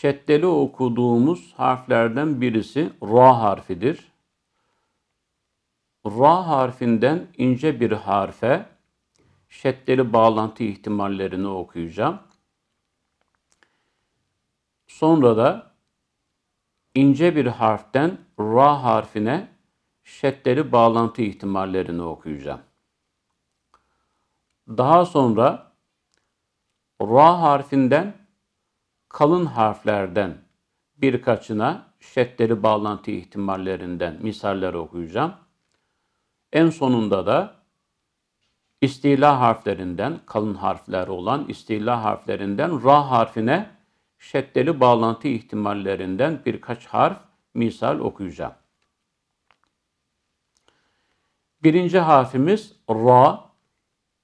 şeddeli okuduğumuz harflerden birisi ra harfidir. Ra harfinden ince bir harfe şeddeli bağlantı ihtimallerini okuyacağım. Sonra da ince bir harften ra harfine şeddeli bağlantı ihtimallerini okuyacağım. Daha sonra ra harfinden kalın harflerden birkaçına şeddeli bağlantı ihtimallerinden misaller okuyacağım. En sonunda da istila harflerinden, kalın harfler olan istila harflerinden ra harfine şeddeli bağlantı ihtimallerinden birkaç harf misal okuyacağım. Birinci harfimiz ra,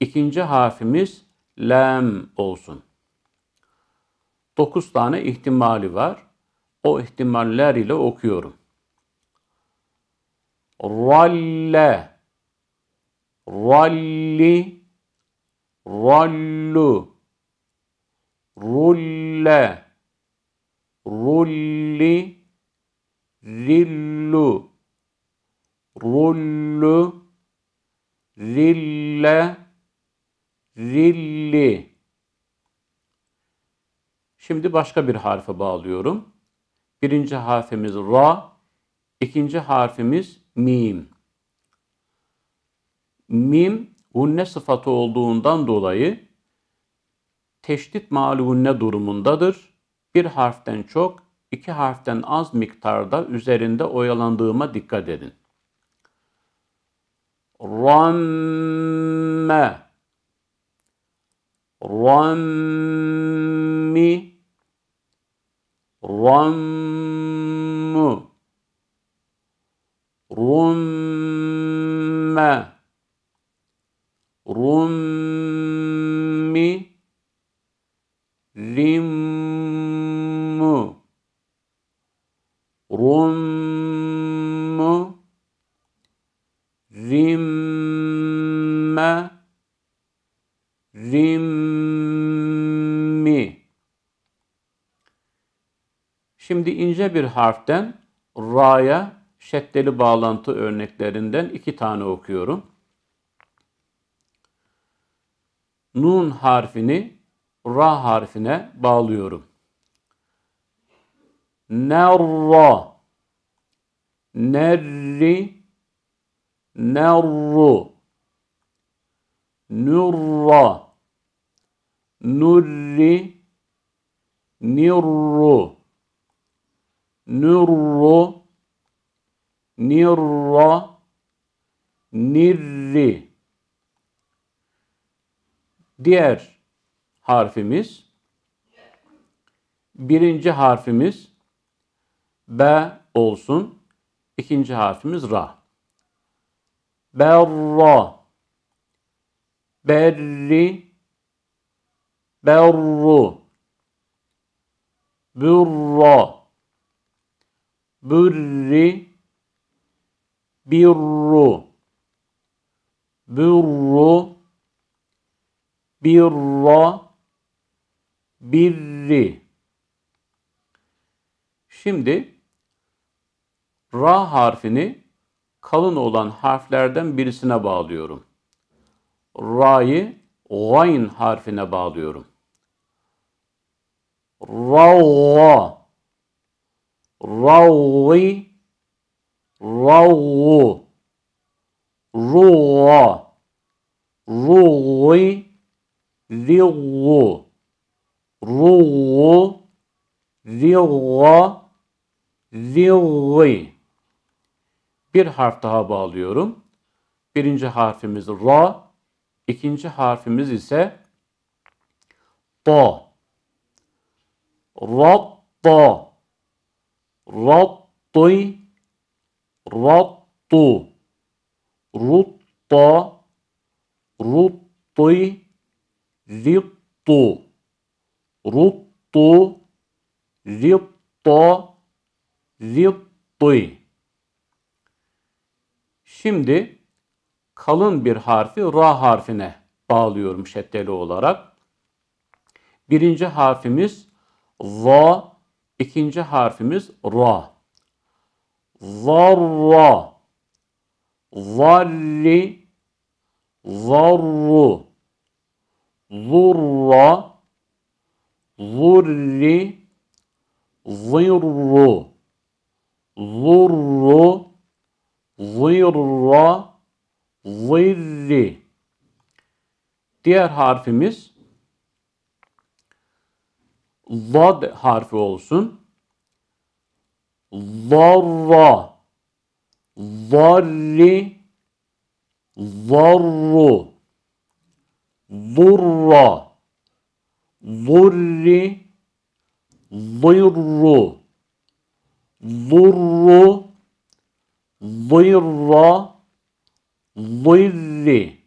ikinci harfimiz lem olsun. 9 tane ihtimali var. O ihtimaller ile okuyorum. Ralle, ralli, rallu, rulle, rulli, zillu, rullu, zille, zilli. Şimdi başka bir harfe bağlıyorum. Birinci harfimiz ra, ikinci harfimiz mim. Mim unne sıfatı olduğundan dolayı teşdit malunne durumundadır. Bir harften çok, iki harften az miktarda üzerinde oyalandığıma dikkat edin. Ramme Rammi رم رم رم رم رم رم رم Şimdi ince bir harften ra'ya şeddeli bağlantı örneklerinden iki tane okuyorum. Nun harfini ra harfine bağlıyorum. Nerra, nerri, nerru, nurra, nurri, nirru nürru, nirra, nirri. Diğer harfimiz, birinci harfimiz B olsun, ikinci harfimiz Ra. Berra, berri, berru, burra, Bürri birru bürru birra birri Şimdi ra harfini kalın olan harflerden birisine bağlıyorum. Ra'yı gayn harfine bağlıyorum. Ra-ra Ravvi Ravvu Ruğa Ruği Zillu Ruğu Zilla Zilli Bir harf daha bağlıyorum. Birinci harfimiz Ra, ikinci harfimiz ise Ta. Ratta. Rattı, rattı, rutta, ruttı, zittu, ruttu, zitta, zittı. Şimdi kalın bir harfi ra harfine bağlıyorum şeddeli olarak. Birinci harfimiz za İkinci harfimiz ra. Zarra. Zarri. Zarru. Zurra. Zurri. Zirru. Zurru. Zirra. Zirri. Diğer harfimiz Lad harfi olsun. Zarra. Zarri. Zarru. Zurra. Zurri. Zırru. Zurru. Zırra. Zırri.